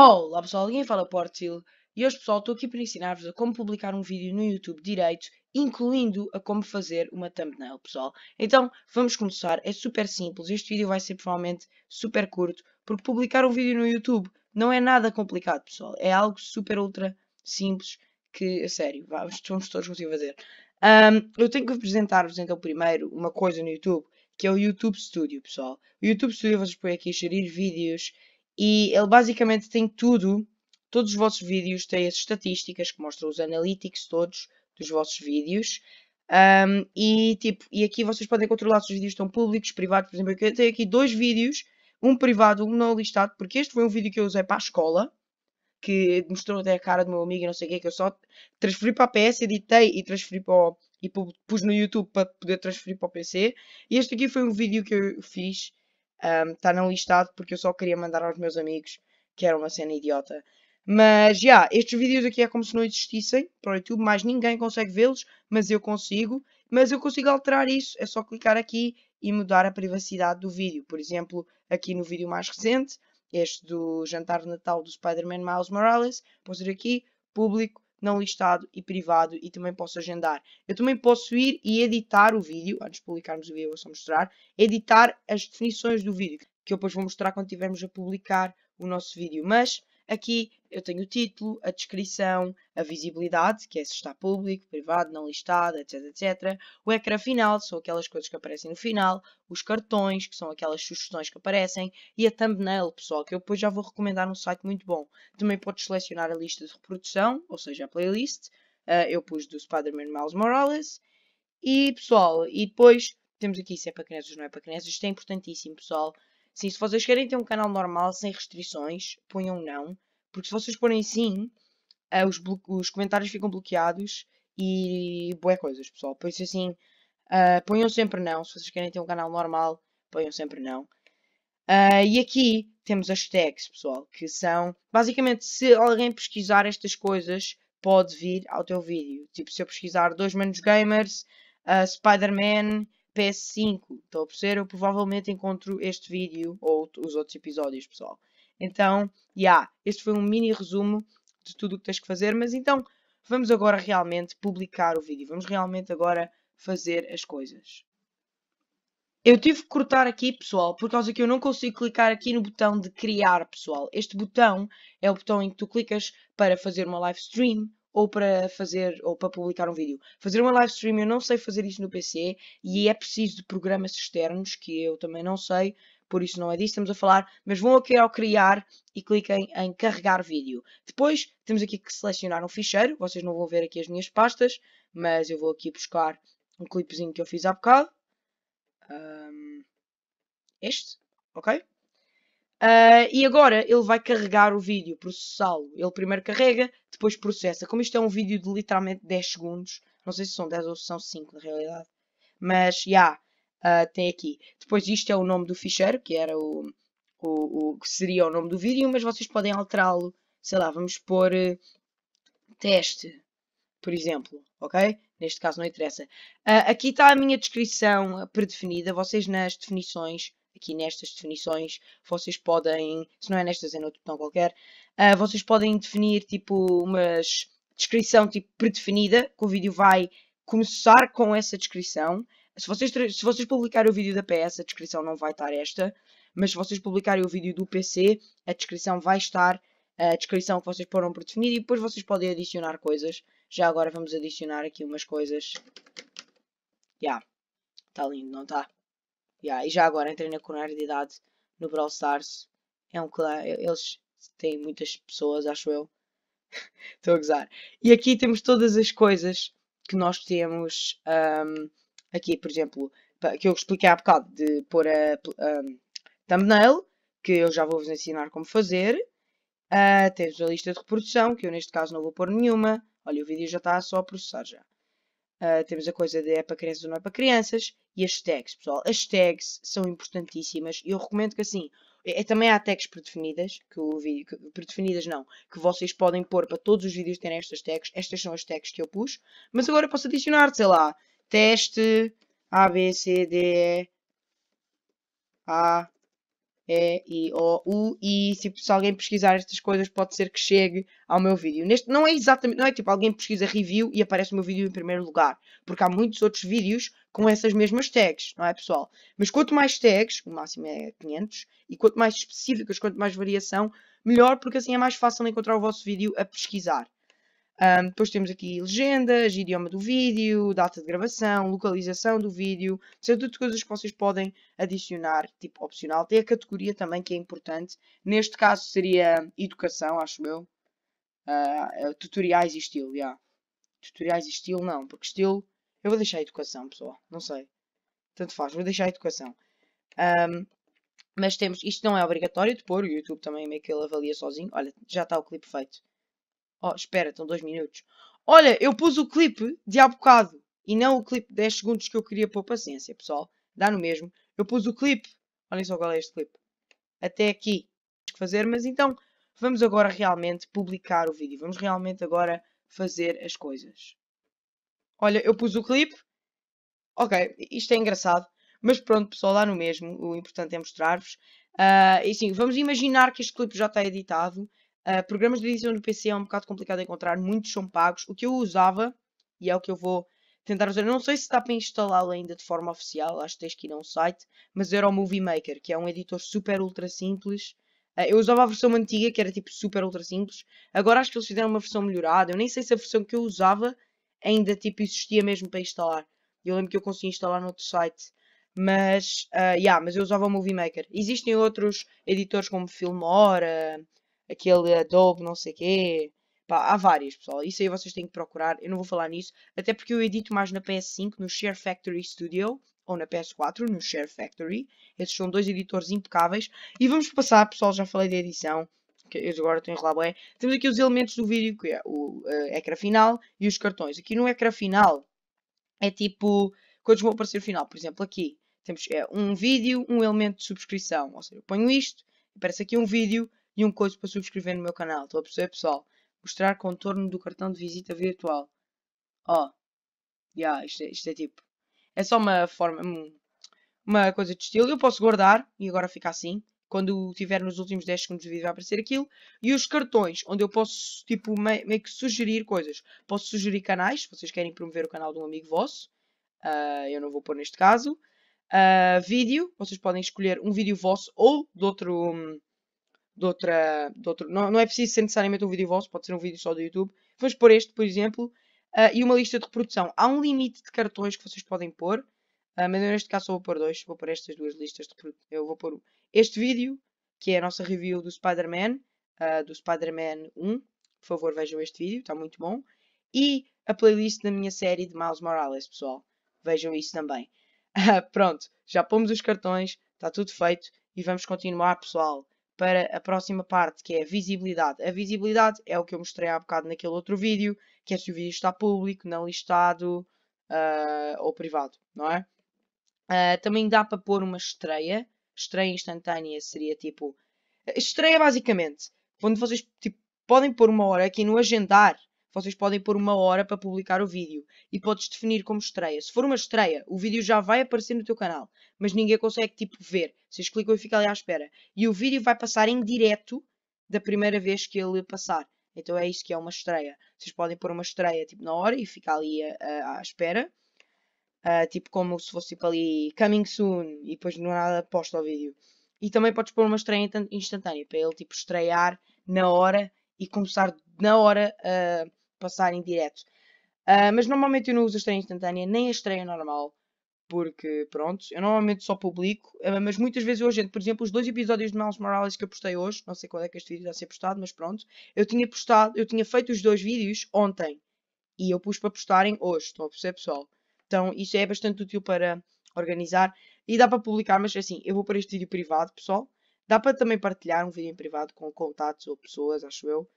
Olá oh, pessoal, alguém fala Portil e hoje pessoal estou aqui para ensinar-vos a como publicar um vídeo no YouTube direito, incluindo a como fazer uma thumbnail pessoal. Então vamos começar, é super simples, este vídeo vai ser provavelmente super curto, porque publicar um vídeo no YouTube não é nada complicado pessoal, é algo super ultra simples que, a sério, vamos todos conseguir fazer. Um, eu tenho que apresentar-vos então primeiro uma coisa no YouTube, que é o YouTube Studio pessoal. O YouTube Studio vocês põem aqui gerir vídeos, e ele basicamente tem tudo. Todos os vossos vídeos têm as estatísticas que mostram os analytics todos dos vossos vídeos. Um, e, tipo, e aqui vocês podem controlar se os vídeos estão públicos, privados. Por exemplo, eu tenho aqui dois vídeos, um privado, um não listado, porque este foi um vídeo que eu usei para a escola, que mostrou até a cara do meu amigo e não sei o que, que eu só transferi para a PS, editei e transferi para o, e pus no YouTube para poder transferir para o PC. E este aqui foi um vídeo que eu fiz Está um, não listado porque eu só queria mandar aos meus amigos, que era uma cena idiota. Mas, já, yeah, estes vídeos aqui é como se não existissem para o YouTube, mais ninguém consegue vê-los, mas eu consigo. Mas eu consigo alterar isso, é só clicar aqui e mudar a privacidade do vídeo. Por exemplo, aqui no vídeo mais recente, este do jantar de Natal do Spider-Man Miles Morales, vou ir aqui, público, não listado e privado e também posso agendar. Eu também posso ir e editar o vídeo, antes de publicarmos o vídeo vou só mostrar, editar as definições do vídeo, que eu depois vou mostrar quando tivermos a publicar o nosso vídeo, mas Aqui eu tenho o título, a descrição, a visibilidade, que é se está público, privado, não listado, etc, etc. O ecrã final, são aquelas coisas que aparecem no final. Os cartões, que são aquelas sugestões que aparecem. E a thumbnail, pessoal, que eu depois já vou recomendar um site muito bom. Também podes selecionar a lista de reprodução, ou seja, a playlist. Ah, eu pus do Spider-Man Miles Morales. E, pessoal, e depois temos aqui se é para crianças ou não é para crianças. Isto é importantíssimo, pessoal. Sim, se vocês querem ter um canal normal, sem restrições, ponham não. Porque se vocês porem sim, eh, os, os comentários ficam bloqueados e boé coisas, pessoal. Por isso assim, uh, ponham sempre não. Se vocês querem ter um canal normal, ponham sempre não. Uh, e aqui temos as tags, pessoal, que são basicamente se alguém pesquisar estas coisas, pode vir ao teu vídeo. Tipo, se eu pesquisar dois menos gamers, uh, Spider-Man, PS5. Estão a perceber? Eu provavelmente encontro este vídeo ou os outros episódios, pessoal. Então, já, yeah, este foi um mini resumo de tudo o que tens que fazer, mas então vamos agora realmente publicar o vídeo. Vamos realmente agora fazer as coisas. Eu tive que cortar aqui, pessoal, por causa que eu não consigo clicar aqui no botão de criar, pessoal. Este botão é o botão em que tu clicas para fazer uma live stream ou para fazer ou para publicar um vídeo. Fazer uma live stream eu não sei fazer isso no PC e é preciso de programas externos que eu também não sei, por isso não é disso que estamos a falar, mas vão aqui ao criar e cliquem em carregar vídeo. Depois temos aqui que selecionar um ficheiro, vocês não vão ver aqui as minhas pastas, mas eu vou aqui buscar um clipezinho que eu fiz há bocado. Um, este, ok? Uh, e agora ele vai carregar o vídeo, processá-lo. Ele primeiro carrega, depois processa. Como isto é um vídeo de literalmente 10 segundos, não sei se são 10 ou se são 5 na realidade, mas já yeah, uh, tem aqui. Depois isto é o nome do ficheiro, que era o, o, o que seria o nome do vídeo, mas vocês podem alterá-lo. Sei lá, vamos pôr ah, teste, por exemplo, ok? Neste caso não interessa. Ah, aqui está a minha descrição predefinida. Vocês nas definições aqui nestas definições, vocês podem, se não é nestas, é noutro botão qualquer, uh, vocês podem definir tipo uma descrição tipo predefinida, que o vídeo vai começar com essa descrição. Se vocês, se vocês publicarem o vídeo da PS, a descrição não vai estar esta, mas se vocês publicarem o vídeo do PC, a descrição vai estar a descrição que vocês foram predefinida e depois vocês podem adicionar coisas. Já agora vamos adicionar aqui umas coisas. Já. Yeah. Está lindo, não está? Yeah, e já agora entrei na idade no Brawl Stars. É um clã, eles têm muitas pessoas, acho eu. Estou a gozar. E aqui temos todas as coisas que nós temos um, aqui, por exemplo, que eu expliquei há bocado de pôr a um, thumbnail, que eu já vou vos ensinar como fazer. Uh, temos a lista de reprodução, que eu neste caso não vou pôr nenhuma. Olha, o vídeo já está só a processar já. Uh, temos a coisa de é para crianças ou não é para crianças. E as tags, pessoal. As tags são importantíssimas. E eu recomendo que assim. É, é também há tags predefinidas, que o vídeo, que, predefinidas não, que vocês podem pôr para todos os vídeos terem estas tags. Estas são as tags que eu pus. Mas agora posso adicionar, sei lá, teste A, B, C, D, E, A, e, é, I, O, U, e se, se alguém pesquisar estas coisas pode ser que chegue ao meu vídeo. Neste não é exatamente, não é tipo alguém pesquisa review e aparece o meu vídeo em primeiro lugar, porque há muitos outros vídeos com essas mesmas tags, não é pessoal? Mas quanto mais tags, o máximo é 500, e quanto mais específicas, quanto mais variação, melhor, porque assim é mais fácil encontrar o vosso vídeo a pesquisar. Um, depois temos aqui legendas, idioma do vídeo, data de gravação, localização do vídeo, são tudo coisas que vocês podem adicionar, tipo opcional. Tem a categoria também que é importante, neste caso seria educação, acho eu. Uh, tutoriais e estilo, já. Yeah. Tutoriais e estilo não, porque estilo. Eu vou deixar a educação, pessoal, não sei. Tanto faz, vou deixar a educação. Um, mas temos, isto não é obrigatório de pôr, o YouTube também meio que ele avalia sozinho. Olha, já está o clipe feito. Oh, espera, estão dois minutos. Olha, eu pus o clipe de há bocado e não o clipe de 10 segundos que eu queria pôr paciência, pessoal. Dá no mesmo. Eu pus o clipe. Olhem só qual é este clipe. Até aqui. Temos que fazer, mas então vamos agora realmente publicar o vídeo. Vamos realmente agora fazer as coisas. Olha, eu pus o clipe. Ok, isto é engraçado. Mas pronto, pessoal, dá no mesmo. O importante é mostrar-vos. Uh, e sim, vamos imaginar que este clipe já está editado ah, programas de edição no PC é um bocado complicado de encontrar, muitos são pagos. O que eu usava, e é o que eu vou tentar usar, não sei se está para instalá-lo ainda de forma oficial, acho que tens que ir a um site, mas era o Movie Maker, que é um editor super ultra simples. Uh, eu usava a versão antiga, que era tipo super ultra simples. Agora acho que eles fizeram uma versão melhorada. Eu nem sei se a versão que eu usava ainda tipo existia mesmo para instalar. Eu lembro que eu consegui instalar noutro site. Mas, uh, yeah, mas eu usava o Movie Maker. Existem outros editores como Filmora, aquele Adobe, não sei quê. Pá, há várias, pessoal. Isso aí vocês têm que procurar. Eu não vou falar nisso. Até porque eu edito mais na PS5, no Share Factory Studio. Ou na PS4, no Share Factory. Esses são dois editores impecáveis. E vamos passar, pessoal. Já falei da edição. Que eu agora tenho lá bem. Temos aqui os elementos do vídeo, que é o uh, ecrã final e os cartões. Aqui no ecrã final é tipo quantos vão aparecer no final. Por exemplo, aqui temos é, um vídeo, um elemento de subscrição. Ou seja, eu ponho isto, aparece aqui um vídeo e um coisa para subscrever no meu canal. Estou a perceber, pessoal? Mostrar contorno do cartão de visita virtual. Ó. Oh. Yeah, isto, é, isto é tipo. É só uma forma. Uma coisa de estilo. Eu posso guardar e agora fica assim. Quando tiver nos últimos 10 segundos do vídeo vai aparecer aquilo. E os cartões, onde eu posso, tipo, meio, meio que sugerir coisas. Posso sugerir canais, se vocês querem promover o canal de um amigo vosso. Uh, eu não vou pôr neste caso. Uh, vídeo, vocês podem escolher um vídeo vosso ou de outro. Um, de outra. De outro, não, não é preciso ser necessariamente um vídeo vosso, pode ser um vídeo só do YouTube. Vamos pôr este, por exemplo, uh, e uma lista de reprodução. Há um limite de cartões que vocês podem pôr, uh, mas eu neste caso só vou pôr dois, vou pôr estas duas listas de reprodução. Eu vou pôr este vídeo, que é a nossa review do Spider-Man, uh, do Spider-Man 1. Por favor, vejam este vídeo, está muito bom. E a playlist da minha série de Miles Morales, pessoal. Vejam isso também. pronto, já pomos os cartões, está tudo feito e vamos continuar, pessoal para a próxima parte, que é a visibilidade. A visibilidade é o que eu mostrei há bocado naquele outro vídeo, que é se o vídeo está público, não listado uh, ou privado, não é? Uh, também dá para pôr uma estreia. Estreia instantânea seria tipo... Estreia basicamente, quando vocês tipo, podem pôr uma hora aqui no agendar, vocês podem pôr uma hora para publicar o vídeo e podes definir como estreia. Se for uma estreia, o vídeo já vai aparecer no teu canal, mas ninguém consegue tipo ver. Vocês clicam e ficam ali à espera. E o vídeo vai passar em direto da primeira vez que ele passar. Então é isso que é uma estreia. Vocês podem pôr uma estreia tipo na hora e ficar ali à, eh, eh, à espera. Uh, tipo como se fosse tipo, ali coming soon e depois não nada posta ao vídeo. E também podes pôr uma estreia instantânea para ele tipo estrear na hora e começar na hora uh, passarem direto. Uh, ah, mas normalmente eu não uso a estreia instantânea nem a estreia normal, porque pronto, eu normalmente só publico, ah, mas muitas vezes eu por exemplo, os dois episódios de Miles Morales que eu postei hoje, não sei quando é que este vídeo vai ser postado, mas pronto, eu tinha postado, eu tinha feito os dois vídeos ontem e eu pus para postarem hoje, estão a perceber pessoal? Então isso é bastante útil para organizar e dá para publicar, mas assim, eu vou para este vídeo privado, pessoal. Dá para também partilhar um vídeo em privado com contatos ou pessoas, acho eu.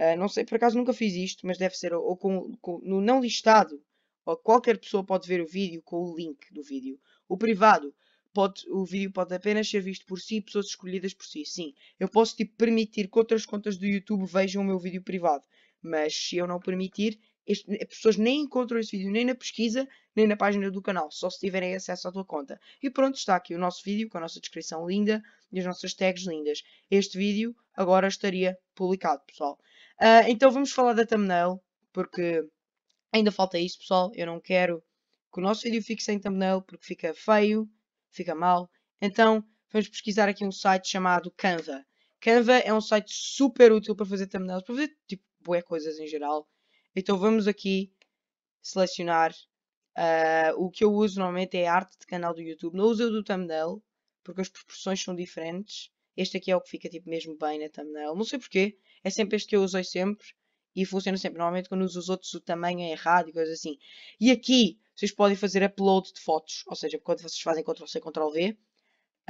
Uh, não sei, por acaso nunca fiz isto, mas deve ser ou, com, com, no não listado, ou qualquer pessoa pode ver o vídeo com o link do vídeo. O privado, pode, o vídeo pode apenas ser visto por si e pessoas escolhidas por si. Sim, eu posso tipo, permitir que outras contas do YouTube vejam o meu vídeo privado, mas se eu não permitir, este, as pessoas nem encontram esse vídeo nem na pesquisa, nem na página do canal, só se tiverem acesso à tua conta. E pronto, está aqui o nosso vídeo com a nossa descrição linda e as nossas tags lindas. Este vídeo agora estaria publicado, pessoal. Uh, então vamos falar da thumbnail, porque ainda falta isso, pessoal. Eu não quero que o nosso vídeo fique sem thumbnail, porque fica feio, fica mal. Então vamos pesquisar aqui um site chamado Canva. Canva é um site super útil para fazer thumbnails, para fazer tipo boé coisas em geral. Então vamos aqui selecionar. Uh, o que eu uso normalmente é a arte de canal do YouTube. Não uso o do thumbnail, porque as proporções são diferentes. Este aqui é o que fica tipo mesmo bem na thumbnail. Não sei porquê. É sempre este que eu usei sempre e funciona sempre. Normalmente quando uso os outros o tamanho é errado e coisas assim. E aqui vocês podem fazer upload de fotos, ou seja, quando vocês fazem Ctrl-C, Ctrl-V.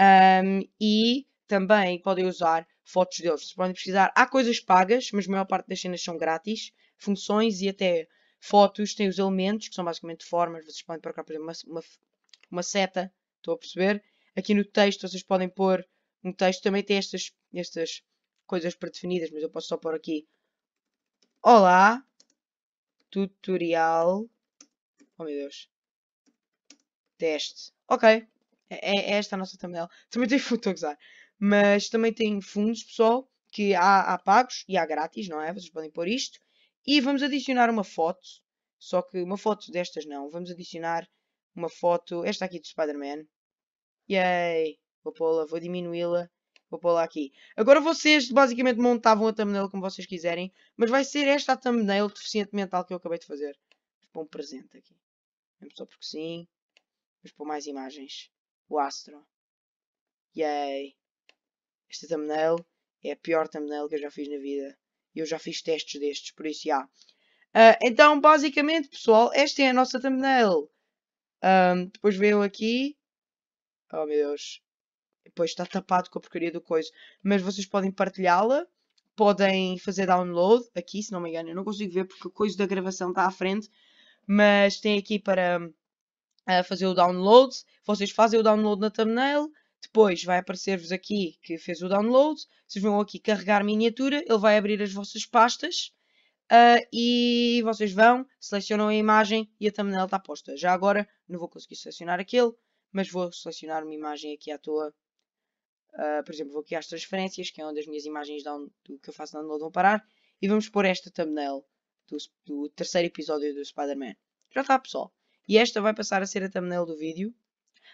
Um, e também podem usar fotos deles. Vocês podem pesquisar. Há coisas pagas, mas a maior parte das cenas são grátis. Funções e até fotos têm os elementos, que são basicamente formas. Vocês podem procurar, por exemplo, uma, uma, uma seta. estou a perceber? Aqui no texto vocês podem pôr um texto. Também tem estas, estas coisas predefinidas, mas eu posso só pôr aqui Olá, tutorial, oh meu Deus, teste, ok, é, é, é esta a nossa thumbnail, também tem fundo a usar. mas também tem fundos, pessoal, que há, há pagos e há grátis, não é, vocês podem pôr isto, e vamos adicionar uma foto, só que uma foto destas não, vamos adicionar uma foto, esta aqui do Spider-Man, yay, vou pô-la, vou diminuí-la, Vou pôr lá aqui. Agora vocês basicamente montavam a thumbnail como vocês quiserem, mas vai ser esta a thumbnail deficiente mental que eu acabei de fazer. Vou pôr um presente aqui. Vamos só porque sim. Vamos pôr mais imagens. O astro. Yay. Esta thumbnail é a pior thumbnail que eu já fiz na vida. Eu já fiz testes destes, por isso já. Uh, ah, então, basicamente, pessoal, esta é a nossa thumbnail. Um, ah, depois veio aqui. Oh meu Deus. Depois está tapado com a porcaria do coisa. Mas vocês podem partilhá-la, podem fazer download aqui, se não me engano. Eu não consigo ver porque o coisa da gravação está à frente. Mas tem aqui para uh, fazer o download. Vocês fazem o download na thumbnail. Depois vai aparecer-vos aqui que fez o download. Vocês vão aqui carregar miniatura. Ele vai abrir as vossas pastas. Uh, e vocês vão, selecionam a imagem e a thumbnail está posta. Já agora não vou conseguir selecionar aquele, mas vou selecionar uma imagem aqui à toa Uh, por exemplo, vou aqui às transferências, que é onde as minhas imagens do que eu faço download vão parar. E vamos pôr esta thumbnail do, do terceiro episódio do Spider-Man. Já está, pessoal. E esta vai passar a ser a thumbnail do vídeo.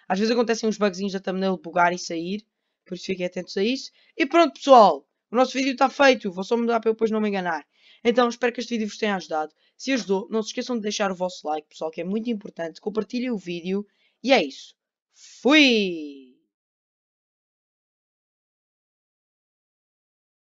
Às vezes acontecem uns bugzinhos da thumbnail bugar e sair. Por isso fiquem atentos a isso. E pronto, pessoal. O nosso vídeo está feito. Vou só mudar para eu depois não me enganar. Então, espero que este vídeo vos tenha ajudado. Se ajudou, não se esqueçam de deixar o vosso like, pessoal, que é muito importante. Compartilhem o vídeo. E é isso. Fui!